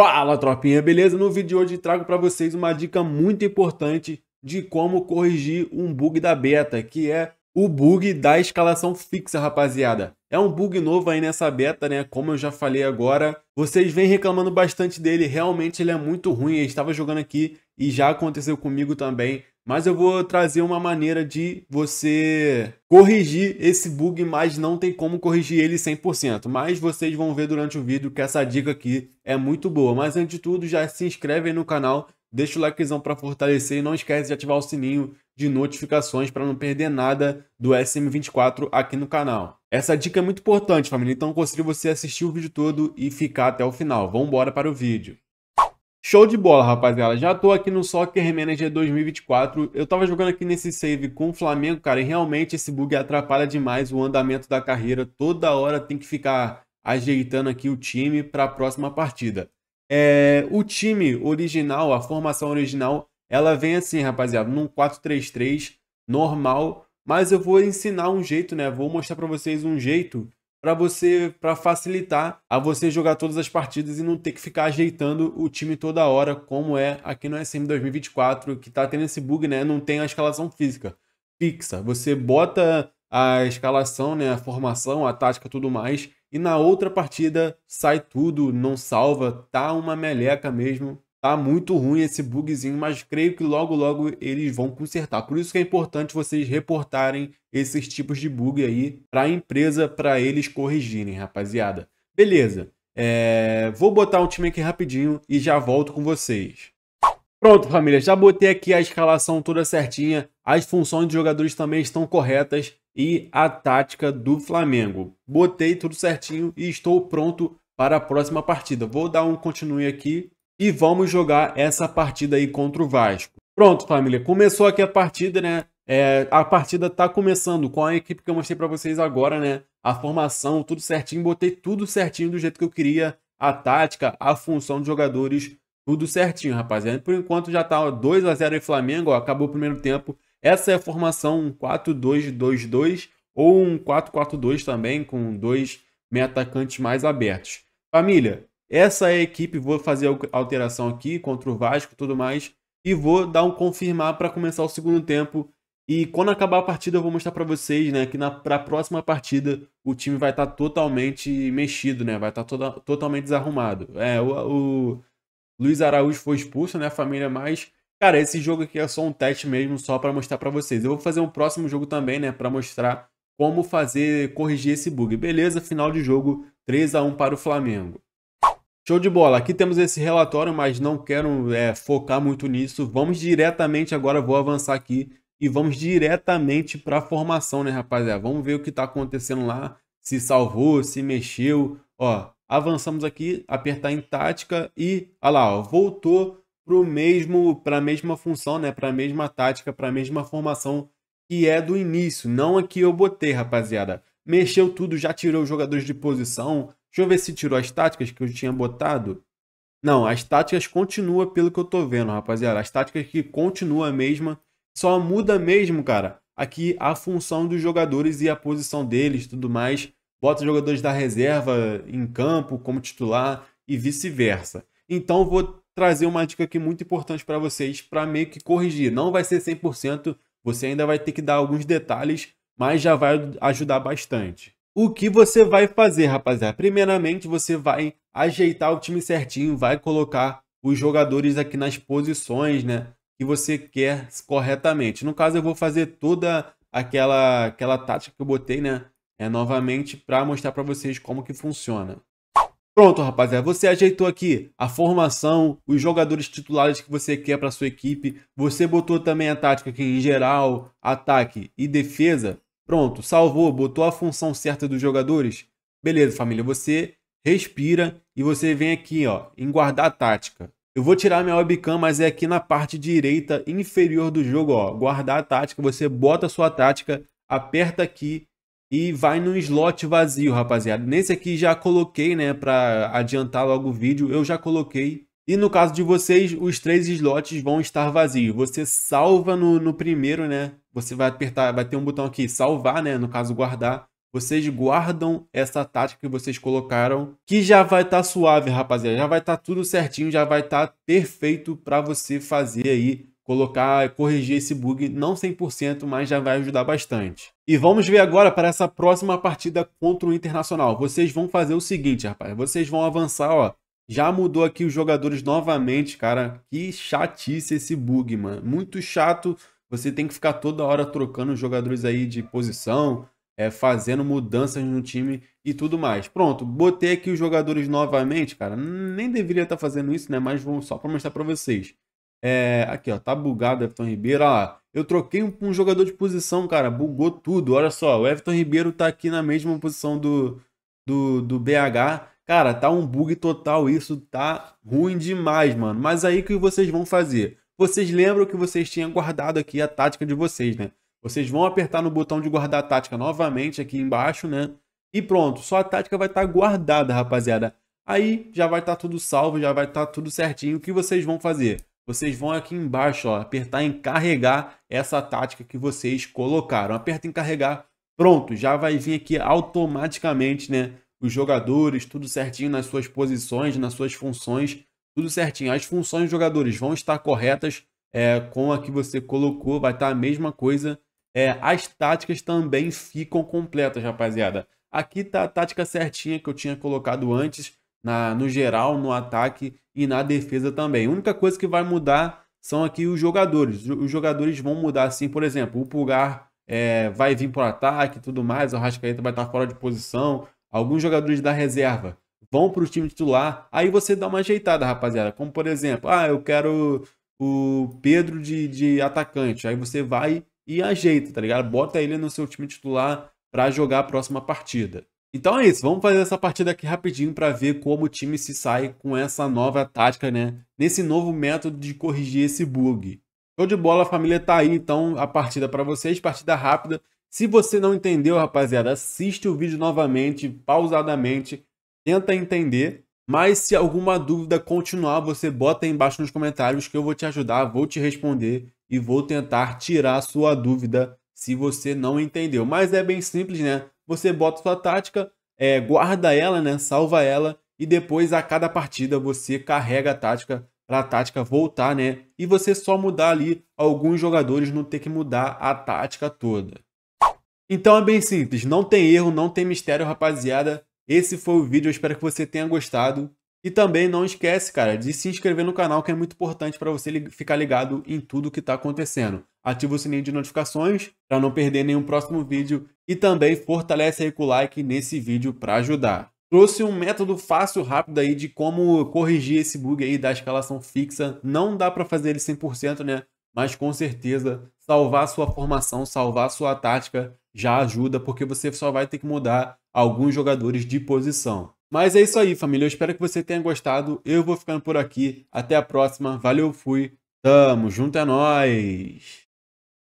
Fala, tropinha, beleza? No vídeo de hoje trago para vocês uma dica muito importante de como corrigir um bug da beta, que é o bug da escalação fixa, rapaziada. É um bug novo aí nessa beta, né? Como eu já falei agora, vocês vêm reclamando bastante dele, realmente ele é muito ruim. Eu estava jogando aqui e já aconteceu comigo também mas eu vou trazer uma maneira de você corrigir esse bug, mas não tem como corrigir ele 100%. Mas vocês vão ver durante o vídeo que essa dica aqui é muito boa. Mas antes de tudo, já se inscreve aí no canal, deixa o likezão para fortalecer e não esquece de ativar o sininho de notificações para não perder nada do SM24 aqui no canal. Essa dica é muito importante, família, então eu aconselho você assistir o vídeo todo e ficar até o final. Vamos embora para o vídeo. Show de bola, rapaziada. Já tô aqui no Soccer Manager 2024. Eu tava jogando aqui nesse save com o Flamengo, cara, e realmente esse bug atrapalha demais o andamento da carreira. Toda hora tem que ficar ajeitando aqui o time para a próxima partida. É, o time original, a formação original, ela vem assim, rapaziada, num 4-3-3 normal, mas eu vou ensinar um jeito, né? Vou mostrar para vocês um jeito para você para facilitar a você jogar todas as partidas e não ter que ficar ajeitando o time toda hora, como é aqui no SM 2024, que tá tendo esse bug, né? Não tem a escalação física fixa. Você bota a escalação, né, a formação, a tática, tudo mais, e na outra partida sai tudo, não salva, tá uma meleca mesmo. Tá muito ruim esse bugzinho, mas creio que logo logo eles vão consertar. Por isso que é importante vocês reportarem esses tipos de bug aí para a empresa, para eles corrigirem, rapaziada. Beleza. É... Vou botar um time aqui rapidinho e já volto com vocês. Pronto, família, já botei aqui a escalação toda certinha, as funções dos jogadores também estão corretas e a tática do Flamengo. Botei tudo certinho e estou pronto para a próxima partida. Vou dar um continue aqui e vamos jogar essa partida aí contra o Vasco. Pronto, família, começou aqui a partida, né? É, a partida tá começando com a equipe que eu mostrei para vocês agora, né? A formação, tudo certinho, botei tudo certinho do jeito que eu queria, a tática, a função dos jogadores, tudo certinho, rapaziada. Por enquanto já tá 2 a 0 em Flamengo, ó, acabou o primeiro tempo. Essa é a formação um 4-2-2-2 ou um 4-4-2 também, com dois meia-atacantes mais abertos. Família, essa é a equipe, vou fazer alteração aqui contra o Vasco e tudo mais. E vou dar um confirmar para começar o segundo tempo. E quando acabar a partida, eu vou mostrar para vocês, né, que na pra próxima partida o time vai estar tá totalmente mexido, né? Vai estar tá totalmente desarrumado. É, o, o Luiz Araújo foi expulso, né? A família mais Cara, esse jogo aqui é só um teste mesmo, só para mostrar para vocês. Eu vou fazer um próximo jogo também, né, para mostrar como fazer corrigir esse bug. Beleza, final de jogo, 3 a 1 para o Flamengo. Show de bola, aqui temos esse relatório, mas não quero é, focar muito nisso. Vamos diretamente, agora vou avançar aqui e vamos diretamente para a formação, né, rapaziada? Vamos ver o que está acontecendo lá, se salvou, se mexeu. Ó, avançamos aqui, apertar em tática e, olha lá, ó, voltou para mesmo, para a mesma função, né? Para a mesma tática, para a mesma formação que é do início. Não aqui eu botei, rapaziada. Mexeu tudo, já tirou os jogadores de posição, Deixa eu ver se tirou as táticas que eu tinha botado. Não, as táticas continua pelo que eu tô vendo, rapaziada. As táticas que continua a mesma, só muda mesmo, cara, aqui a função dos jogadores e a posição deles, tudo mais. Bota os jogadores da reserva em campo como titular e vice-versa. Então vou trazer uma dica aqui muito importante para vocês para meio que corrigir. Não vai ser 100%, você ainda vai ter que dar alguns detalhes, mas já vai ajudar bastante o que você vai fazer, rapaziada? Primeiramente, você vai ajeitar o time certinho, vai colocar os jogadores aqui nas posições, né? Que você quer corretamente. No caso, eu vou fazer toda aquela, aquela tática que eu botei, né? É, novamente, para mostrar para vocês como que funciona. Pronto, rapaziada, você ajeitou aqui a formação, os jogadores titulares que você quer para sua equipe, você botou também a tática que em geral, ataque e defesa, Pronto, salvou, botou a função certa dos jogadores. Beleza, família, você respira e você vem aqui, ó, em guardar tática. Eu vou tirar minha webcam, mas é aqui na parte direita inferior do jogo, ó, guardar a tática, você bota a sua tática, aperta aqui e vai no slot vazio, rapaziada. Nesse aqui já coloquei, né, para adiantar logo o vídeo, eu já coloquei e no caso de vocês, os três slots vão estar vazios. Você salva no, no primeiro, né? Você vai apertar, vai ter um botão aqui, salvar, né? No caso, guardar. Vocês guardam essa tática que vocês colocaram, que já vai estar tá suave, rapaziada. Já vai estar tá tudo certinho, já vai estar tá perfeito para você fazer aí, colocar, corrigir esse bug, não 100%, mas já vai ajudar bastante. E vamos ver agora para essa próxima partida contra o Internacional. Vocês vão fazer o seguinte, rapaz. Vocês vão avançar, ó, já mudou aqui os jogadores novamente, cara. Que chatice esse bug, mano. Muito chato. Você tem que ficar toda hora trocando os jogadores aí de posição, é, fazendo mudanças no time e tudo mais. Pronto, botei aqui os jogadores novamente, cara. Nem deveria estar tá fazendo isso, né? Mas vamos só para mostrar para vocês. É, aqui, ó, tá bugado o Everton Ribeiro. Olha lá, eu troquei um, um, jogador de posição, cara. Bugou tudo. Olha só, o Everton Ribeiro tá aqui na mesma posição do, do, do BH Cara, tá um bug total, isso tá ruim demais, mano. Mas aí o que vocês vão fazer? Vocês lembram que vocês tinham guardado aqui a tática de vocês, né? Vocês vão apertar no botão de guardar a tática novamente aqui embaixo, né? E pronto, só a tática vai estar tá guardada, rapaziada. Aí já vai estar tá tudo salvo, já vai estar tá tudo certinho. O que vocês vão fazer? Vocês vão aqui embaixo, ó, apertar em carregar essa tática que vocês colocaram. Aperta em carregar, pronto, já vai vir aqui automaticamente, né? os jogadores, tudo certinho nas suas posições, nas suas funções, tudo certinho. As funções dos jogadores vão estar corretas é, com a que você colocou, vai estar a mesma coisa. É, as táticas também ficam completas, rapaziada. Aqui tá a tática certinha que eu tinha colocado antes, na, no geral, no ataque e na defesa também. A única coisa que vai mudar são aqui os jogadores. Os jogadores vão mudar assim, por exemplo, o Pulgar é, vai vir para o ataque e tudo mais, o Rascaeta vai estar fora de posição, alguns jogadores da reserva vão para o time titular, aí você dá uma ajeitada, rapaziada. Como por exemplo, ah, eu quero o Pedro de, de atacante. Aí você vai e ajeita, tá ligado? Bota ele no seu time titular para jogar a próxima partida. Então é isso, vamos fazer essa partida aqui rapidinho para ver como o time se sai com essa nova tática, né? Nesse novo método de corrigir esse bug. Show de bola, a família tá aí, então a partida para vocês, partida rápida. Se você não entendeu, rapaziada, assiste o vídeo novamente, pausadamente, tenta entender. Mas se alguma dúvida continuar, você bota aí embaixo nos comentários que eu vou te ajudar, vou te responder e vou tentar tirar a sua dúvida se você não entendeu. Mas é bem simples, né? Você bota sua tática, é, guarda ela, né? Salva ela e depois a cada partida você carrega a tática para a tática voltar, né? E você só mudar ali alguns jogadores, não ter que mudar a tática toda. Então é bem simples, não tem erro, não tem mistério, rapaziada. Esse foi o vídeo, eu espero que você tenha gostado. E também não esquece, cara, de se inscrever no canal, que é muito importante para você ficar ligado em tudo que está acontecendo. Ativa o sininho de notificações para não perder nenhum próximo vídeo e também fortalece aí com o like nesse vídeo para ajudar. Trouxe um método fácil, rápido aí de como corrigir esse bug aí da escalação fixa. Não dá para fazer ele 100%, né? Mas com certeza salvar sua formação, salvar sua tática já ajuda, porque você só vai ter que mudar alguns jogadores de posição. Mas é isso aí, família. Eu espero que você tenha gostado. Eu vou ficando por aqui. Até a próxima. Valeu, fui. Tamo junto, é nóis!